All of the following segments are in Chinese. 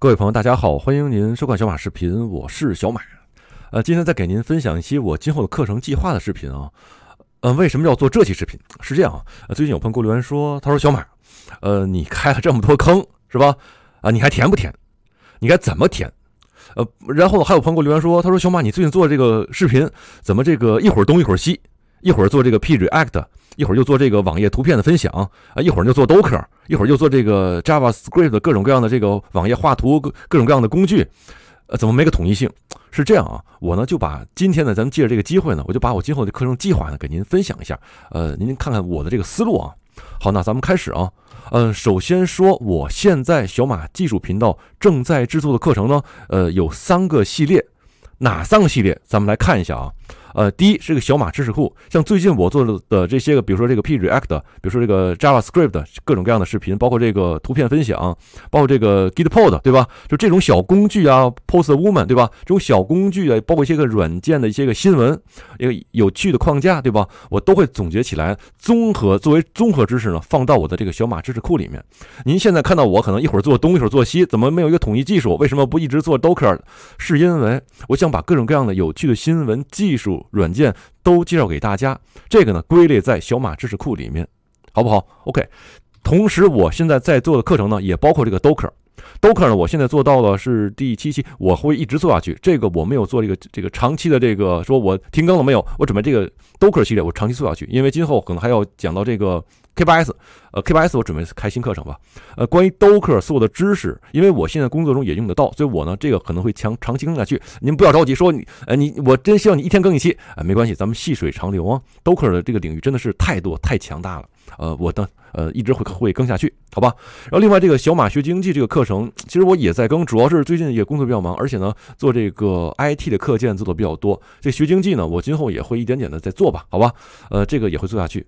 各位朋友，大家好，欢迎您收看小马视频，我是小马。呃，今天再给您分享一期我今后的课程计划的视频啊。呃，为什么要做这期视频？是这样啊，最近有朋友给我留言说，他说小马，呃，你开了这么多坑是吧？啊，你还填不填？你该怎么填？呃，然后还有朋友给我留言说，他说小马，你最近做这个视频怎么这个一会儿东一会儿西？一会儿做这个 P React，一会儿就做这个网页图片的分享啊，一会儿就做 Docker，一会儿就做这个 Java Script 各种各样的这个网页画图各各种各样的工具，呃，怎么没个统一性？是这样啊，我呢就把今天呢，咱们借着这个机会呢，我就把我今后的课程计划呢给您分享一下，呃，您看看我的这个思路啊。好，那咱们开始啊，嗯，首先说我现在小马技术频道正在制作的课程呢，呃，有三个系列，哪三个系列？咱们来看一下啊。呃，第一是个小马知识库，像最近我做的的这些个，比如说这个 P React，比如说这个 Java Script 的各种各样的视频，包括这个图片分享，包括这个 Git Pod，对吧？就这种小工具啊，Postman，w o 对吧？这种小工具啊，包括一些个软件的一些个新闻，一个有趣的框架，对吧？我都会总结起来，综合作为综合知识呢，放到我的这个小马知识库里面。您现在看到我可能一会儿做东一会儿做西，怎么没有一个统一技术？为什么不一直做 Docker？是因为我想把各种各样的有趣的新闻技术。软件都介绍给大家，这个呢归类在小马知识库里面，好不好？OK。同时，我现在在做的课程呢，也包括这个 Docker。Docker 呢，我现在做到了是第七期，我会一直做下去。这个我没有做这个这个长期的这个，说我停更了没有？我准备这个 Docker 系列，我长期做下去，因为今后可能还要讲到这个。K8S，呃，K8S 我准备开新课程吧。呃，关于 Docker 所有的知识，因为我现在工作中也用得到，所以我呢这个可能会长长期更下去。您不要着急，说你，呃，你我真希望你一天更一期，啊，没关系，咱们细水长流啊。Docker 的这个领域真的是太多太强大了，呃，我的呃一直会会更下去，好吧。然后另外这个小马学经济这个课程，其实我也在更，主要是最近也工作比较忙，而且呢做这个 IT 的课件做的比较多。这学经济呢，我今后也会一点点的在做吧，好吧。呃，这个也会做下去。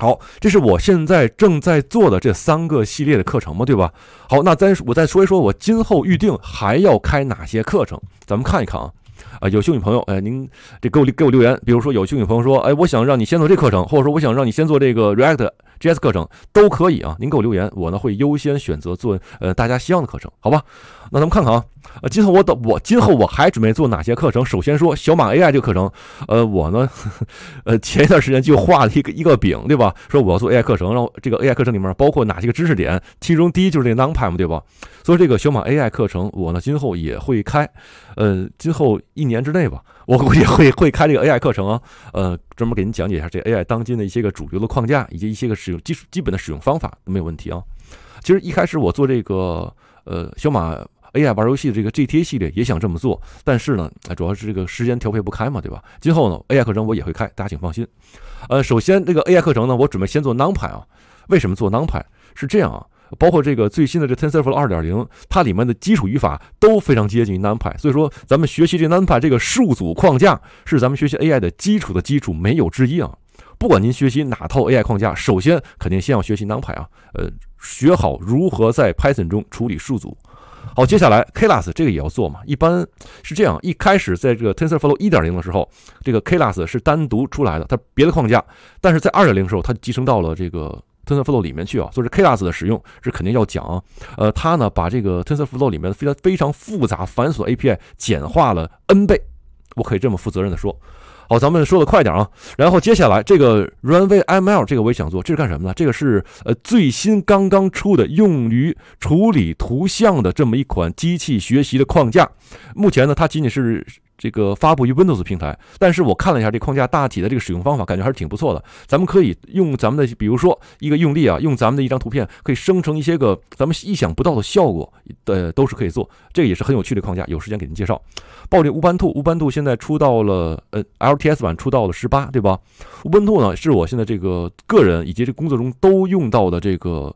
好，这是我现在正在做的这三个系列的课程嘛，对吧？好，那再我再说一说，我今后预定还要开哪些课程，咱们看一看啊。啊，有兴趣朋友，哎，您这给我给我留言，比如说有兴趣朋友说，哎，我想让你先做这课程，或者说我想让你先做这个 React。JS 课程都可以啊，您给我留言，我呢会优先选择做呃大家希望的课程，好吧？那咱们看看啊，呃，今后我等我今后我还准备做哪些课程？首先说小马 AI 这个课程，呃，我呢 呃前一段时间就画了一个一个饼，对吧？说我要做 AI 课程，然后这个 AI 课程里面包括哪些个知识点？其中第一就是这 NumPy 对吧？所以这个小马 AI 课程我呢今后也会开，呃，今后一年之内吧。我估计会会开这个 AI 课程啊，呃，专门给您讲解一下这 AI 当今的一些个主流的框架，以及一些个使用基础基本的使用方法都没有问题啊。其实一开始我做这个呃小马 AI 玩游戏的这个 GTA 系列也想这么做，但是呢，主要是这个时间调配不开嘛，对吧？今后呢，AI 课程我也会开，大家请放心。呃，首先这个 AI 课程呢，我准备先做 n u p 啊。为什么做 n u p 是这样啊。包括这个最新的这 TensorFlow 二点零，它里面的基础语法都非常接近于 NumPy，所以说咱们学习这 NumPy 这个数组框架是咱们学习 AI 的基础的基础，没有之一啊！不管您学习哪套 AI 框架，首先肯定先要学习 NumPy 啊，呃，学好如何在 Python 中处理数组。好，接下来 k l a s 这个也要做嘛，一般是这样，一开始在这个 TensorFlow 一点零的时候，这个 k l a s 是单独出来的，它别的框架，但是在二点零的时候，它集成到了这个。TensorFlow 里面去啊，以这 Keras 的使用是肯定要讲。啊。呃，它呢把这个 TensorFlow 里面非常非常复杂繁琐 API 简化了 N 倍，我可以这么负责任的说。好，咱们说的快点啊。然后接下来这个 RunwayML 这个我也想做，这是干什么呢？这个是呃最新刚刚出的用于处理图像的这么一款机器学习的框架。目前呢，它仅仅是。这个发布于 Windows 平台，但是我看了一下这框架大体的这个使用方法，感觉还是挺不错的。咱们可以用咱们的，比如说一个用例啊，用咱们的一张图片，可以生成一些个咱们意想不到的效果的，都是可以做。这个也是很有趣的框架，有时间给您介绍。报这 Ubuntu，Ubuntu 现在出到了呃 LTS 版，出到了十八，对吧？Ubuntu 呢，是我现在这个个人以及这工作中都用到的这个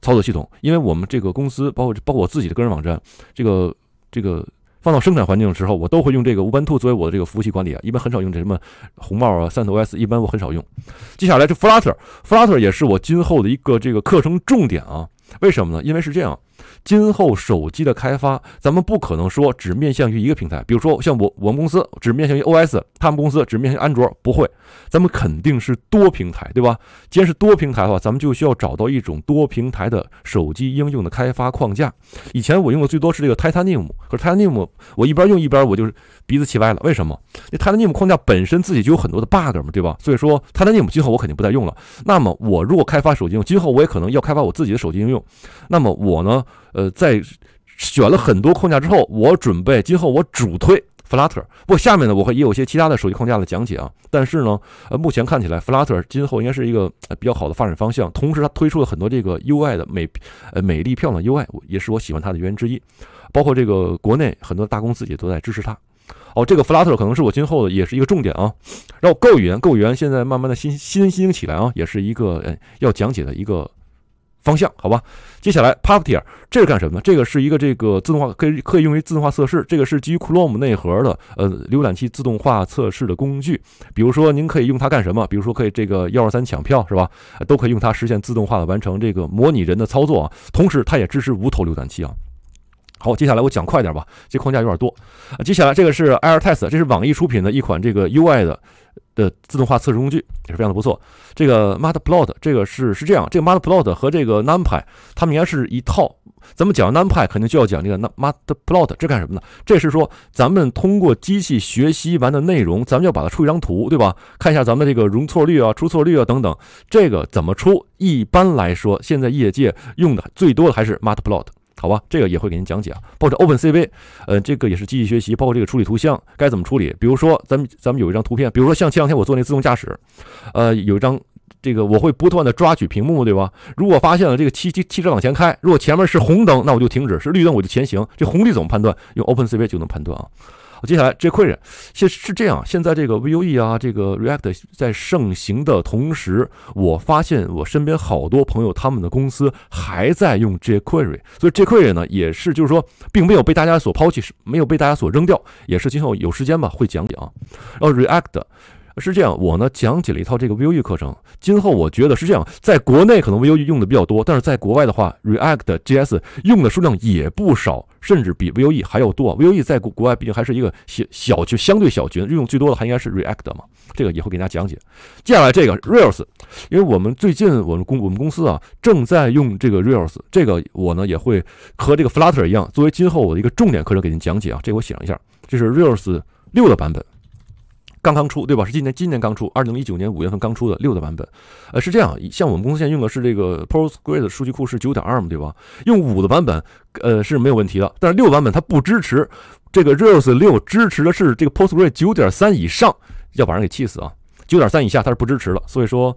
操作系统，因为我们这个公司，包括包括我自己的个人网站，这个这个。放到生产环境的时候，我都会用这个 Ubuntu 作为我的这个服务器管理啊，一般很少用这什么红帽啊、CentOS，一般我很少用。接下来这 Flat，t e r Flat t e r 也是我今后的一个这个课程重点啊，为什么呢？因为是这样。今后手机的开发，咱们不可能说只面向于一个平台，比如说像我，我们公司只面向于 O S，他们公司只面向安卓，不会，咱们肯定是多平台，对吧？既然是多平台的话，咱们就需要找到一种多平台的手机应用的开发框架。以前我用的最多是这个 Titanium，可是 Titanium 我一边用一边我就是鼻子气歪了，为什么？那 Titanium 框架本身自己就有很多的 bug 嘛，对吧？所以说 Titanium 今后我肯定不再用了。那么我如果开发手机，今后我也可能要开发我自己的手机应用，那么我呢？呃，在选了很多框架之后，我准备今后我主推 Flutter。不过下面呢，我会也有些其他的手机框架的讲解啊。但是呢，呃，目前看起来 Flutter 今后应该是一个比较好的发展方向。同时，它推出了很多这个 UI 的美，呃，美丽漂亮 UI 也是我喜欢它的原因之一。包括这个国内很多大公司也都在支持它。哦，这个 Flutter 可能是我今后的也是一个重点啊。然后 Go 语言，Go 语言现在慢慢的新新兴起来啊，也是一个要讲解的一个。方向好吧，接下来 p u p e t e e r 这是干什么呢？这个是一个这个自动化可以可以用于自动化测试，这个是基于 Chrome 内核的呃浏览器自动化测试的工具。比如说您可以用它干什么？比如说可以这个幺二三抢票是吧？都可以用它实现自动化的完成这个模拟人的操作。啊。同时它也支持无头浏览器啊。好，接下来我讲快点吧，这框架有点多。接下来这个是 Airtest，这是网易出品的一款这个 UI 的。的自动化测试工具也是非常的不错。这个 m a t p l o t 这个是是这样，这个 m a t p l o t 和这个 NumPy 它们应该是一套。咱们讲 NumPy，肯定就要讲这个 m a t p l o t 这干什么呢？这是说咱们通过机器学习完的内容，咱们要把它出一张图，对吧？看一下咱们这个容错率啊、出错率啊等等，这个怎么出？一般来说，现在业界用的最多的还是 m a t p l o t 好吧，这个也会给您讲解啊。包括 OpenCV，呃，这个也是机器学习，包括这个处理图像该怎么处理。比如说，咱们咱们有一张图片，比如说像前两天我做那自动驾驶，呃，有一张这个我会不断的抓取屏幕，对吧？如果发现了这个汽汽汽车往前开，如果前面是红灯，那我就停止；是绿灯我就前行。这红绿怎么判断？用 OpenCV 就能判断啊。好，接下来 jQuery 现是这样，现在这个 Vue 啊，这个 React 在盛行的同时，我发现我身边好多朋友他们的公司还在用 jQuery，所以 jQuery 呢也是，就是说并没有被大家所抛弃，没有被大家所扔掉，也是今后有时间吧会讲解啊，然后 React。是这样，我呢讲解了一套这个 Vue 课程。今后我觉得是这样，在国内可能 Vue 用的比较多，但是在国外的话，React JS 用的数量也不少，甚至比 Vue 还要多。Vue 在国国外毕竟还是一个小小就相对小群，用最多的还应该是 React 嘛。这个也会给大家讲解。接下来这个 Rails，因为我们最近我们公我们公司啊正在用这个 Rails，这个我呢也会和这个 Flutter 一样，作为今后我的一个重点课程给您讲解啊。这我写上一下，这是 Rails 六的版本。刚刚出对吧？是今年今年刚出，二零一九年五月份刚出的六的版本，呃，是这样，像我们公司现在用的是这个 Postgre 的数据库是九点二嘛，对吧？用五的版本，呃，是没有问题的。但是六版本它不支持这个 Rails 六支持的是这个 Postgre 九点三以上，要把人给气死啊！九点三以下它是不支持的，所以说。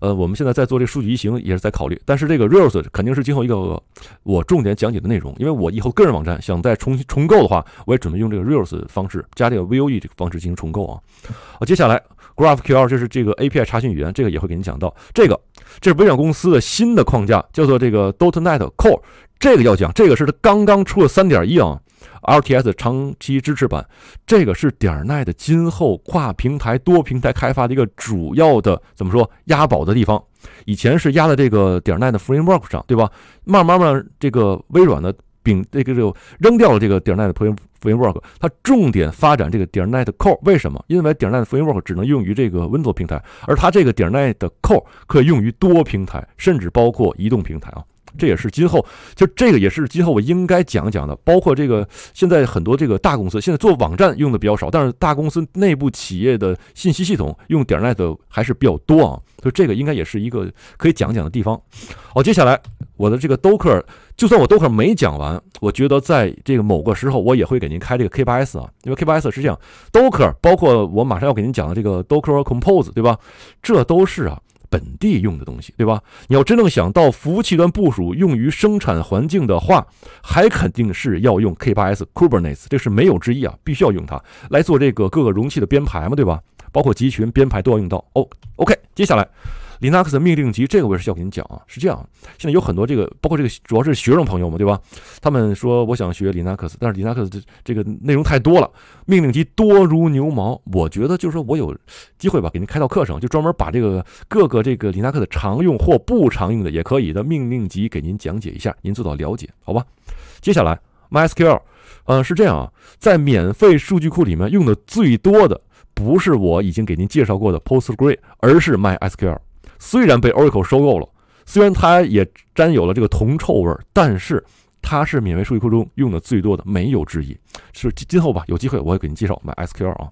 呃，我们现在在做这个数据移行，也是在考虑。但是这个 r e a l s 肯定是今后一个我重点讲解的内容，因为我以后个人网站想再重重构的话，我也准备用这个 r e a l s 方式加这个 V O E 这个方式进行重构啊。啊，接下来 Graph Q L 就是这个 A P I 查询语言，这个也会给您讲到。这个这是微软公司的新的框架，叫做这个 .Net Core，这个要讲，这个是它刚刚出了3.1啊。LTS 长期支持版，这个是点 .NET 的今后跨平台、多平台开发的一个主要的怎么说押宝的地方。以前是压在这个点 .NET 的 Framework 上，对吧？慢慢慢，这个微软的并这个就扔掉了这个点 .NET 的 Framework，它重点发展这个点 .NET Core。为什么？因为点 .NET Framework 只能用于这个 Windows 平台，而它这个点 .NET Core 可以用于多平台，甚至包括移动平台啊。这也是今后就这个也是今后我应该讲讲的，包括这个现在很多这个大公司现在做网站用的比较少，但是大公司内部企业的信息系统用点 net 还是比较多啊，所以这个应该也是一个可以讲讲的地方。好，接下来我的这个 docker，就算我 docker 没讲完，我觉得在这个某个时候我也会给您开这个 K 八 S 啊，因为 K 八 S 是这样，docker 包括我马上要给您讲的这个 docker compose 对吧？这都是啊。本地用的东西，对吧？你要真正想到服务器端部署用于生产环境的话，还肯定是要用 K8s Kubernetes，这是没有之一啊，必须要用它来做这个各个容器的编排嘛，对吧？包括集群编排都要用到。哦，OK，接下来。Linux 命令集这个我是要给您讲啊，是这样，现在有很多这个，包括这个主要是学生朋友嘛，对吧？他们说我想学 Linux，但是 Linux 这个内容太多了，命令集多如牛毛。我觉得就是说我有机会吧，给您开到课程，就专门把这个各个这个 Linux 的常用或不常用的也可以的命令集给您讲解一下，您做到了解，好吧？接下来 MySQL，呃，是这样啊，在免费数据库里面用的最多的不是我已经给您介绍过的 PostgreSQL，而是 MySQL。虽然被 Oracle 收购了，虽然它也沾有了这个铜臭味儿，但是它是免费数据库中用的最多的，没有之一。是今后吧，有机会我会给您介绍买 SQL 啊。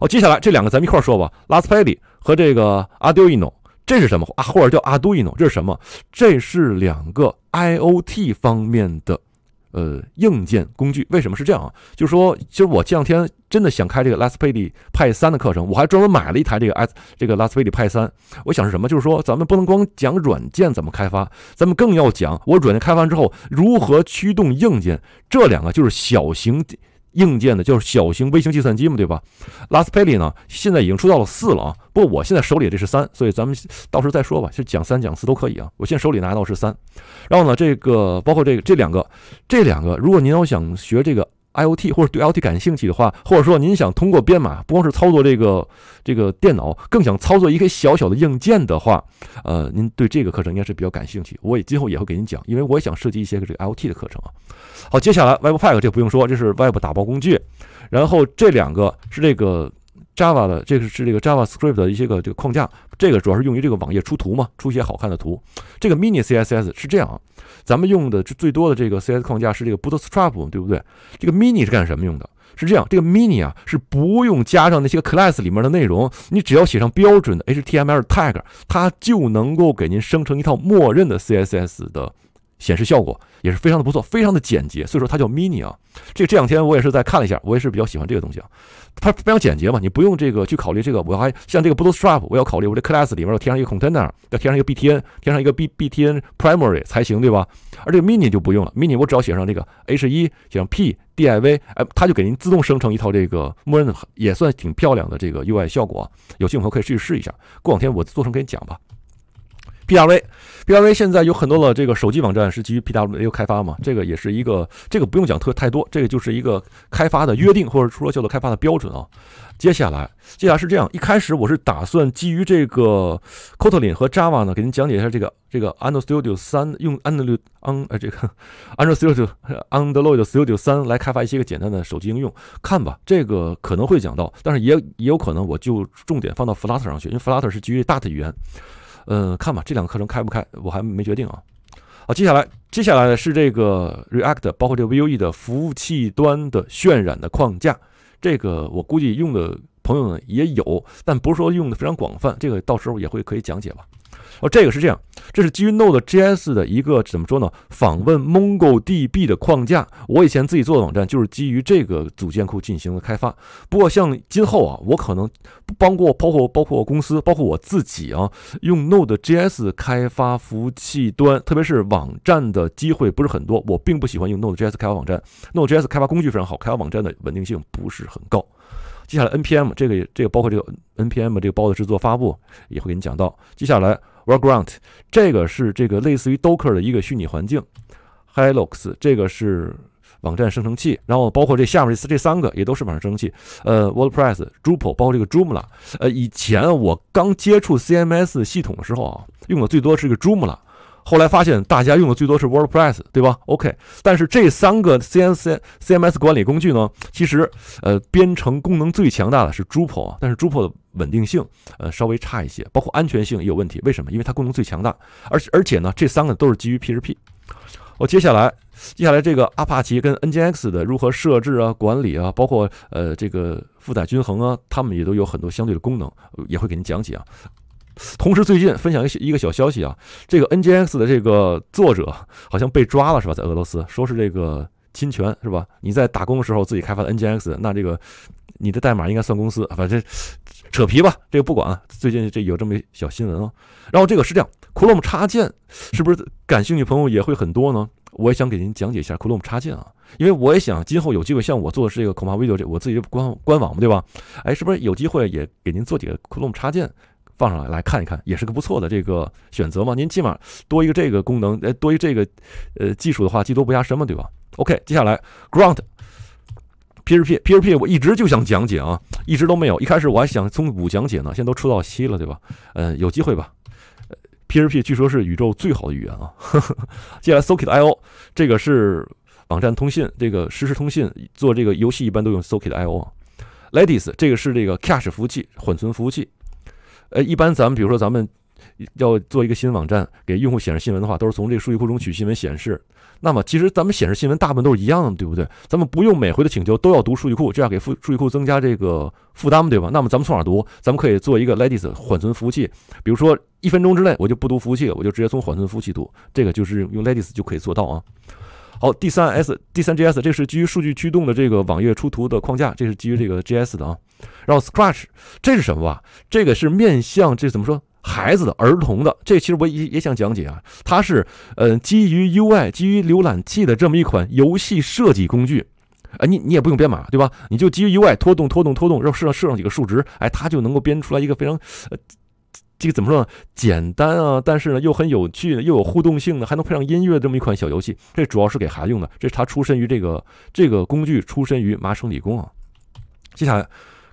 哦，接下来这两个咱们一块儿说吧 l a s t p a y 和这个 Arduino，这是什么啊？或者叫 Arduino，这是什么？这是两个 I O T 方面的。呃，硬件工具为什么是这样啊？就是说，其实我这两天真的想开这个 l a s p a y Pi 三的课程，我还专门买了一台这个 s 这个 l a s p a y Pi 三。我想是什么？就是说，咱们不能光讲软件怎么开发，咱们更要讲我软件开发之后如何驱动硬件。这两个就是小型。硬件的，就是小型微型计算机嘛，对吧？拉斯佩利呢，现在已经出到了四了啊。不过我现在手里这是三，所以咱们到时候再说吧，就讲三讲四都可以啊。我现在手里拿到是三，然后呢，这个包括这个这两个，这两个，如果您要想学这个。IOT 或者对 IOT 感兴趣的话，或者说您想通过编码不光是操作这个这个电脑，更想操作一个小小的硬件的话，呃，您对这个课程应该是比较感兴趣。我也今后也会给您讲，因为我也想设计一些这个 IOT 的课程啊。好，接下来 Webpack 这不用说，这是 Web 打包工具，然后这两个是这个。Java 的这个是这个 Java Script 的一些个这个框架，这个主要是用于这个网页出图嘛，出一些好看的图。这个 Mini CSS 是这样啊，咱们用的最多的这个 CSS 框架是这个 Bootstrap，对不对？这个 Mini 是干什么用的？是这样，这个 Mini 啊是不用加上那些 Class 里面的内容，你只要写上标准的 HTML Tag，它就能够给您生成一套默认的 CSS 的。显示效果也是非常的不错，非常的简洁，所以说它叫 mini 啊。这这两天我也是在看了一下，我也是比较喜欢这个东西啊。它非常简洁嘛，你不用这个去考虑这个，我还像这个 Bootstrap，我要考虑我这 class 里面要填上一个 container，要填上一个 btn，填上一个 b btn primary 才行，对吧？而这个 mini 就不用了，mini 我只要写上这个 h1 写上 p div，哎，它就给您自动生成一套这个默认的，也算挺漂亮的这个 UI 效果。有兴趣可以去试一下，过两天我做成给你讲吧。P R V，P R V 现在有很多的这个手机网站是基于 P W A 开发嘛？这个也是一个，这个不用讲特太多，这个就是一个开发的约定，或者除了叫做开发的标准啊。接下来接下来是这样，一开始我是打算基于这个 Kotlin 和 Java 呢，给您讲解一下这个这个 Android Studio 三用 Android on 这个 Android Studio Android Studio 三来开发一些个简单的手机应用，看吧，这个可能会讲到，但是也也有可能我就重点放到 Flutter 上去，因为 Flutter 是基于 Dart 语言。嗯，看吧，这两个课程开不开，我还没决定啊。好，接下来，接下来呢是这个 React，包括这个 Vue 的服务器端的渲染的框架，这个我估计用的朋友呢也有，但不是说用的非常广泛，这个到时候也会可以讲解吧。哦，这个是这样，这是基于 Node.js 的一个怎么说呢？访问 MongoDB 的框架。我以前自己做的网站就是基于这个组件库进行了开发。不过像今后啊，我可能帮过包括包括公司，包括我自己啊，用 Node.js 开发服务器端，特别是网站的机会不是很多。我并不喜欢用 Node.js 开发网站。Node.js 开发工具非常好，开发网站的稳定性不是很高。接下来 NPM 这个这个包括这个 NPM 这个包的制作发布也会给你讲到。接下来。w i r Grant 这个是这个类似于 Docker 的一个虚拟环境 h e l o x 这个是网站生成器，然后包括这下面这这三个也都是网站生成器。呃，WordPress、Drupal 包括这个 Joomla，呃，以前我刚接触 CMS 系统的时候啊，用的最多是一个 Joomla。后来发现大家用的最多是 WordPress，对吧？OK，但是这三个 c m C CMS 管理工具呢，其实呃编程功能最强大的是 r u p a l 但是 r u p a l 的稳定性呃稍微差一些，包括安全性也有问题。为什么？因为它功能最强大，而而且呢，这三个都是基于 PHP。我接下来接下来这个阿帕奇跟 Nginx 的如何设置啊、管理啊，包括呃这个负载均衡啊，他们也都有很多相对的功能，也会给您讲解啊。同时，最近分享一一个小消息啊，这个 NGX 的这个作者好像被抓了是吧？在俄罗斯，说是这个侵权是吧？你在打工的时候自己开发的 NGX，那这个你的代码应该算公司，反正扯皮吧。这个不管啊。最近这有这么一小新闻啊。然后这个是这样 c h r o m 插件是不是感兴趣朋友也会很多呢？我也想给您讲解一下 c h r o m 插件啊，因为我也想今后有机会像我做的是这个恐怕 v i d e o 这我自己官官网嘛对吧？哎，是不是有机会也给您做几个 c h r o m 插件？放上来来看一看，也是个不错的这个选择嘛。您起码多一个这个功能，呃，多一个这个呃技术的话，技多不压身嘛，对吧？OK，接下来 Ground P2P P2P，我一直就想讲解啊，一直都没有。一开始我还想从五讲解呢，现在都出到七了，对吧？嗯，有机会吧。P2P 据说是宇宙最好的语言啊。呵 呵接下来 Socket.IO 这个是网站通信，这个实时通信，做这个游戏一般都用 Socket.IO 啊。l a d i e s 这个是这个 Cache 服务器，缓存服务器。呃，一般咱们比如说咱们要做一个新闻网站，给用户显示新闻的话，都是从这个数据库中取新闻显示。那么其实咱们显示新闻大部分都是一样的，对不对？咱们不用每回的请求都要读数据库，这样给数数据库增加这个负担对吧？那么咱们从哪读？咱们可以做一个 a t d i s 缓存服务器。比如说一分钟之内我就不读服务器了，我就直接从缓存服务器读。这个就是用 a t d i s 就可以做到啊。好，第三 S，第三 GS 这是基于数据驱动的这个网页出图的框架，这是基于这个 GS 的啊。然后 Scratch，这是什么吧？这个是面向这怎么说孩子的儿童的。这其实我也也想讲解啊，它是呃基于 UI 基于浏览器的这么一款游戏设计工具。啊，你你也不用编码对吧？你就基于 UI 拖动拖动拖动，然后设上设上几个数值，哎，它就能够编出来一个非常这个怎么说呢？简单啊，但是呢又很有趣，又有互动性的，还能配上音乐的这么一款小游戏。这主要是给孩子用的。这是它出身于这个这个工具出身于麻省理工啊。接下来。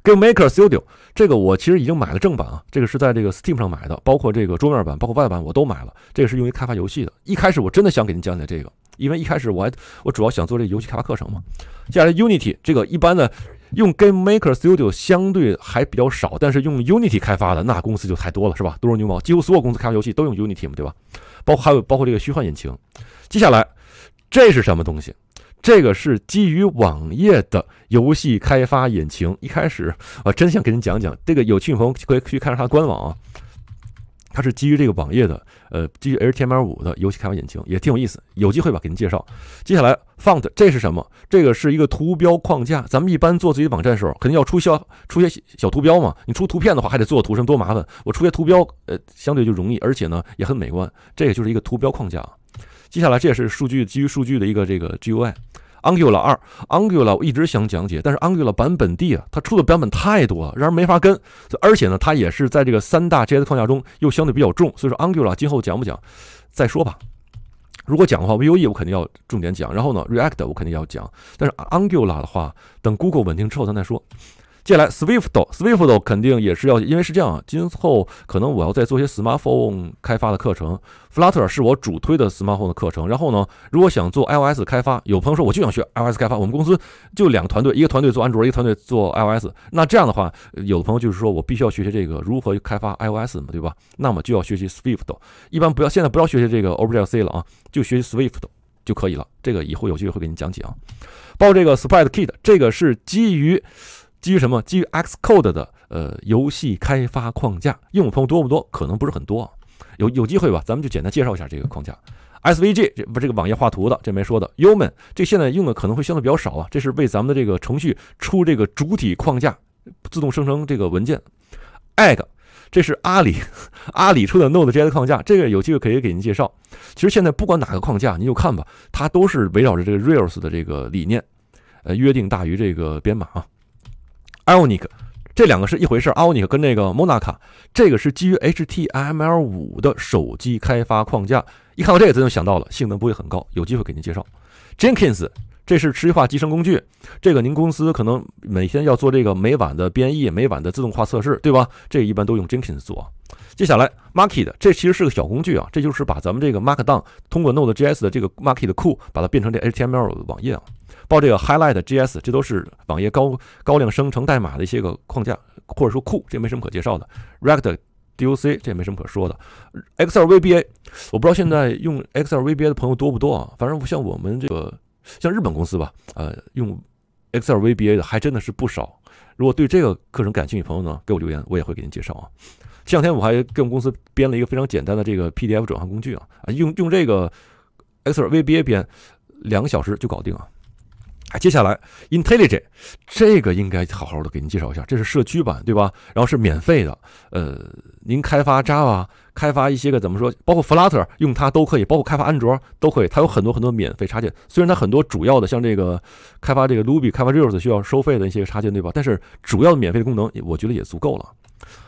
Game Maker Studio，这个我其实已经买了正版啊，这个是在这个 Steam 上买的，包括这个桌面版，包括外版我都买了。这个是用于开发游戏的。一开始我真的想给您讲解这个，因为一开始我还我主要想做这个游戏开发课程嘛。接下来 Unity，这个一般的用 Game Maker Studio 相对还比较少，但是用 Unity 开发的那公司就太多了，是吧？多如牛毛。几乎所有公司开发游戏都用 Unity，嘛，对吧？包括还有包括这个虚幻引擎。接下来这是什么东西？这个是基于网页的游戏开发引擎。一开始，我真想给您讲讲这个，有兴趣的朋友可以去看一下官网啊。它是基于这个网页的，呃，基于 HTML5 的游戏开发引擎，也挺有意思。有机会吧，给您介绍。接下来，Font 这是什么？这个是一个图标框架。咱们一般做自己的网站时候，肯定要出些出些小图标嘛。你出图片的话，还得做图什么，多麻烦。我出些图标，呃，相对就容易，而且呢，也很美观。这个就是一个图标框架啊。接下来，这也是数据基于数据的一个这个 GUI。Angular 二，Angular 我一直想讲解，但是 Angular 版本 D 啊，它出的版本太多了，让人没法跟。而且呢，它也是在这个三大 JS 框架中又相对比较重，所以说 Angular 今后讲不讲再说吧。如果讲的话，Vue 我肯定要重点讲，然后呢 React 我肯定要讲，但是 Angular 的话，等 Google 稳定之后咱再说。接下来 Swift Swift 肯定也是要，因为是这样啊，今后可能我要再做些 Smartphone 开发的课程。Flutter 是我主推的 Smartphone 的课程。然后呢，如果想做 iOS 开发，有朋友说我就想学 iOS 开发，我们公司就两个团队，一个团队做安卓，一个团队做 iOS。那这样的话，有的朋友就是说我必须要学习这个如何开发 iOS，嘛对吧？那么就要学习 Swift。一般不要现在不要学习这个 Objective C 了啊，就学习 Swift 就可以了。这个以后有机会会给你讲解啊。包括这个 Sprite Kit，这个是基于。基于什么？基于 Xcode 的呃游戏开发框架，用户多不多？可能不是很多。啊，有有机会吧，咱们就简单介绍一下这个框架。SVG 这不这个网页画图的，这没说的。Uman 这现在用的可能会相对比较少啊。这是为咱们的这个程序出这个主体框架，自动生成这个文件。egg 这是阿里阿里出的 Node.js 框架，这个有机会可以给您介绍。其实现在不管哪个框架，您就看吧，它都是围绕着这个 Rails 的这个理念，呃，约定大于这个编码啊。Ionic 这两个是一回事，Ionic 跟那个 Monaca，这个是基于 HTML5 的手机开发框架。一看到这个咱就想到了，性能不会很高。有机会给您介绍。Jenkins 这是持续化集成工具，这个您公司可能每天要做这个每晚的编译、每晚的自动化测试，对吧？这一般都用 Jenkins 做。接下来 m a r k e t 这其实是个小工具啊，这就是把咱们这个 Markdown 通过 Node.js 的这个 m a r k e t 库，把它变成这 HTML 的网页啊。报这个 Highlight JS，这都是网页高高量生成代码的一些个框架或者说库，这没什么可介绍的。React DOC 这也没什么可说的。Excel VBA，我不知道现在用 Excel VBA 的朋友多不多啊？反正像我们这个，像日本公司吧，呃，用 Excel VBA 的还真的是不少。如果对这个课程感兴趣，朋友呢，给我留言，我也会给您介绍啊。这两天我还给我们公司编了一个非常简单的这个 PDF 转换工具啊，啊，用用这个 Excel VBA 编，两个小时就搞定啊。哎，接下来 i n t e l l i t 这个应该好好的给您介绍一下，这是社区版对吧？然后是免费的，呃，您开发 Java、开发一些个怎么说，包括 Flutter 用它都可以，包括开发安卓都可以，它有很多很多免费插件。虽然它很多主要的像这个开发这个 Ruby、开发 Rails 需要收费的一些个插件对吧？但是主要的免费的功能，我觉得也足够了。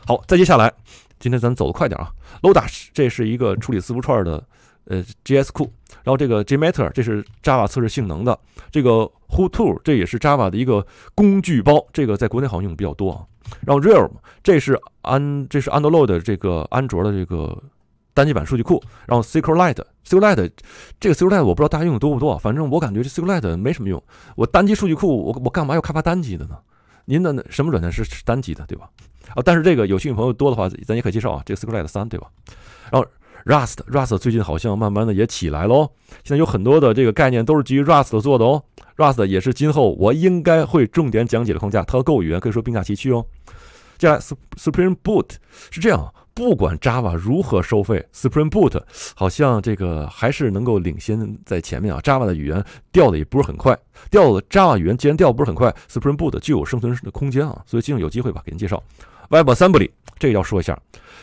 好，再接下来，今天咱走得快点啊，Loda 这是一个处理字符串的。呃，G S 库，然后这个 J Meter 这是 Java 测试性能的，这个 Who To 这也是 Java 的一个工具包，这个在国内好像用的比较多啊。然后 Realm 这是安这是 Android 这个安卓的这个单机版数据库。然后 SQLite SQLite 这个 SQLite 我不知道大家用的多不多，反正我感觉这 SQLite 没什么用。我单机数据库，我我干嘛要开发单机的呢？您的什么软件是是单机的，对吧？啊，但是这个有兴趣朋友多的话，咱也可以介绍啊，这个 SQLite 三，对吧？然后。Rust，Rust 最近好像慢慢的也起来喽。现在有很多的这个概念都是基于 Rust 做的哦。Rust 也是今后我应该会重点讲解的框架，它和 Go 语言可以说并驾齐驱哦。接下来 s u p r e m e Boot 是这样，不管 Java 如何收费 s u p r e m e Boot 好像这个还是能够领先在前面啊。Java 的语言掉的也不是很快，掉了 Java 语言既然掉不是很快 s u p r e m e Boot 具有生存的空间啊。所以今后有机会吧，给您介绍 Web Assembly 这个要说一下。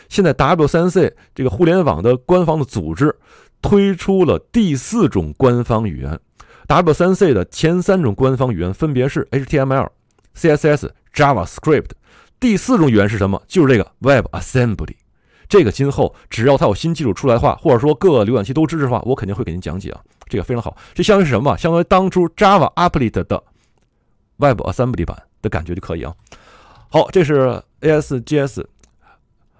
现在 W3C 这个互联网的官方的组织推出了第四种官方语言。W3C 的前三种官方语言分别是 HTML、CSS、JavaScript。第四种语言是什么？就是这个 WebAssembly。这个今后只要它有新技术出来的话，或者说各个浏览器都支持的话，我肯定会给您讲解啊。这个非常好，这相当于什么？相当于当初 Java Applet 的 WebAssembly 版的感觉就可以啊。好，这是 ASGS。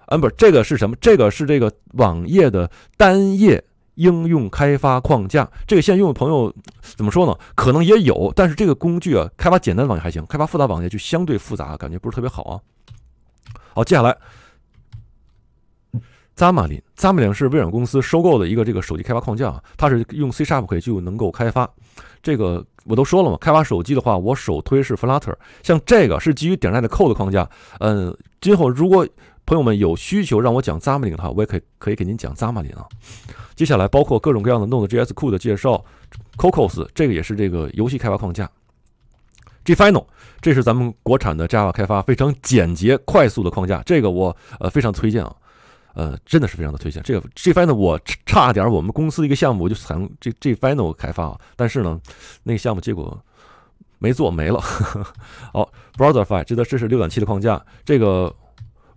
嗯，不是这个是什么？这个是这个网页的单页应用开发框架。这个现在用的朋友怎么说呢？可能也有，但是这个工具啊，开发简单的网页还行，开发复杂网页就相对复杂，感觉不是特别好啊。好，接下来 Xamarin Xamarin 是微软公司收购的一个这个手机开发框架，啊，它是用 C Sharp 可以就能够开发。这个我都说了嘛，开发手机的话，我首推是 Flutter。像这个是基于点奈的 Code 框架，嗯。今后如果朋友们有需求让我讲 z a m a 的话，我也可以可以给您讲 z a m a 啊。接下来包括各种各样的 Node.js 库的介绍，Cocos 这个也是这个游戏开发框架，GFinal 这是咱们国产的 Java 开发非常简洁快速的框架，这个我呃非常推荐啊，呃真的是非常的推荐。这个 GFinal 我差点我们公司一个项目我就采用这 GFinal 开发啊，但是呢那个项目结果没做没了，呵 呵好。Browserify，这个这是浏览器的框架。这个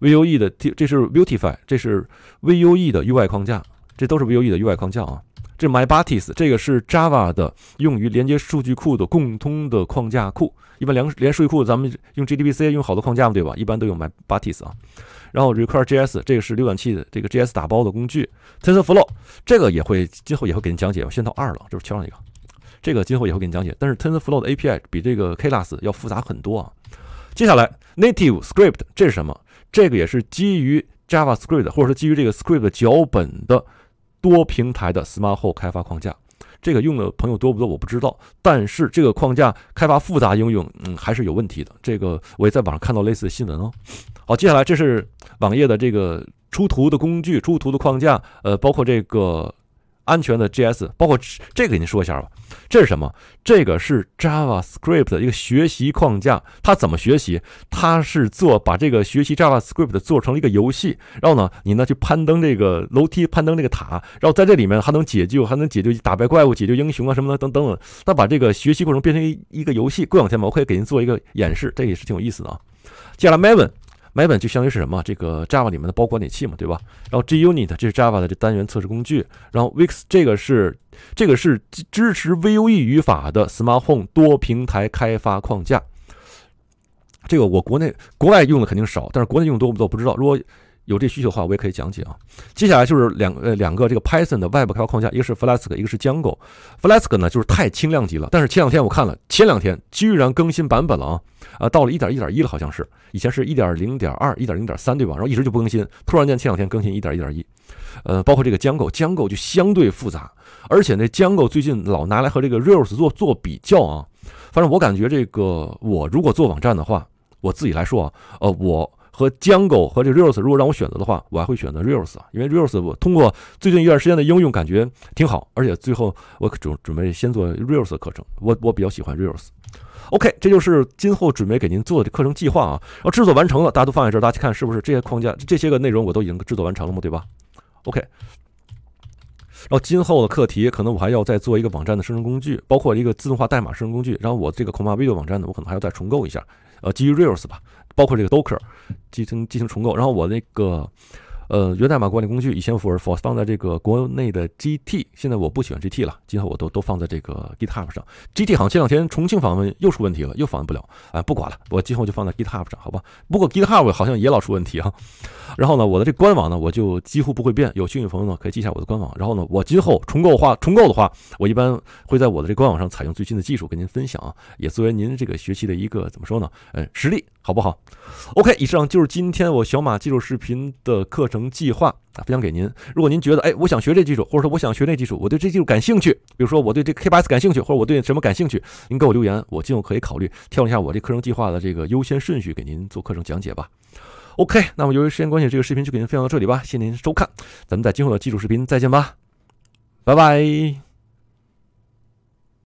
Vue 的，这是 Beautify，这是 Vue 的 UI 框架，这都是 Vue 的 UI 框架啊。这 MyBatis，这个是 Java 的用于连接数据库的共通的框架库。一般连连数据库，咱们用 JDBC，用好多框架嘛，对吧？一般都用 MyBatis 啊。然后 require.js，这个是浏览器的这个 JS 打包的工具。t e n s l r f l o w 这个也会，今后也会给你讲解。我先到二了，这是其中一个。这个今后也会给你讲解，但是 TensorFlow 的 API 比这个 Keras 要复杂很多啊。接下来 Native Script 这是什么？这个也是基于 JavaScript 或者是基于这个 Script 脚本的多平台的 Smart Home 开发框架。这个用的朋友多不多？我不知道，但是这个框架开发复杂应用，嗯，还是有问题的。这个我也在网上看到类似的新闻哦。好，接下来这是网页的这个出图的工具、出图的框架，呃，包括这个。安全的 GS，包括这个，您说一下吧。这是什么？这个是 JavaScript 的一个学习框架。它怎么学习？它是做把这个学习 JavaScript 做成一个游戏。然后呢，你呢去攀登这个楼梯，攀登这个塔。然后在这里面，还能解救，还能解救打败怪物、解救英雄啊什么的等等等。它把这个学习过程变成一一个游戏。过两天吧，我可以给您做一个演示。这也是挺有意思的啊。接下来 Maven。本就相当于是什么？这个 Java 里面的包管理器嘛，对吧？然后 JUnit 这是 Java 的这单元测试工具。然后 Vix 这个是这个是支持 Vue 语法的 s m a r t h o m e 多平台开发框架。这个我国内国外用的肯定少，但是国内用多不多不知道。如果有这需求的话，我也可以讲解啊。接下来就是两呃两个这个 Python 的外部开发框架，一个是 Flask，一个是 j n Go。Flask 呢就是太轻量级了，但是前两天我看了，前两天居然更新版本了啊啊，到了1.1.1了，好像是以前是1.0.2、1.0.3对吧？然后一直就不更新，突然间前两天更新1.1.1，呃，包括这个 j n Go，n Go 就相对复杂，而且那 n Go 最近老拿来和这个 Rails 做做比较啊。反正我感觉这个我如果做网站的话，我自己来说啊，呃我。和 j n Jungle 和这个 Reels，如果让我选择的话，我还会选择 Reels，啊，因为 Reels 我通过最近一段时间的应用感觉挺好，而且最后我准准备先做 Reels 课程，我我比较喜欢 Reels。OK，这就是今后准备给您做的课程计划啊。然后制作完成了，大家都放在这儿，大家看是不是这些框架、这些个内容我都已经制作完成了嘛？对吧？OK，然后今后的课题可能我还要再做一个网站的生成工具，包括一个自动化代码生成工具。然后我这个 CommaVideo 网站呢，我可能还要再重构一下，呃，基于 Reels 吧。包括这个 Docker 进行进行重构，然后我那个呃源代码管理工具以前放放在这个国内的 g t 现在我不喜欢 g t 了，今后我都都放在这个 GitHub 上。g t 好像前两天重庆访问又出问题了，又访问不了啊，不管了，我今后就放在 GitHub 上，好吧？不过 GitHub 好像也老出问题啊。然后呢，我的这官网呢，我就几乎不会变。有兴趣朋友呢，可以记一下我的官网。然后呢，我今后重构化重构的话，我一般会在我的这官网上采用最新的技术跟您分享，啊，也作为您这个学习的一个怎么说呢？呃，实例。好不好？OK，以上就是今天我小马技术视频的课程计划啊，分享给您。如果您觉得哎，我想学这技术，或者说我想学那技术，我对这技术感兴趣，比如说我对这 K 八 S 感兴趣，或者我对什么感兴趣，您给我留言，我今后可以考虑调整一下我这课程计划的这个优先顺序，给您做课程讲解吧。OK，那么由于时间关系，这个视频就给您分享到这里吧。谢谢您收看，咱们在今后的技术视频再见吧，拜拜。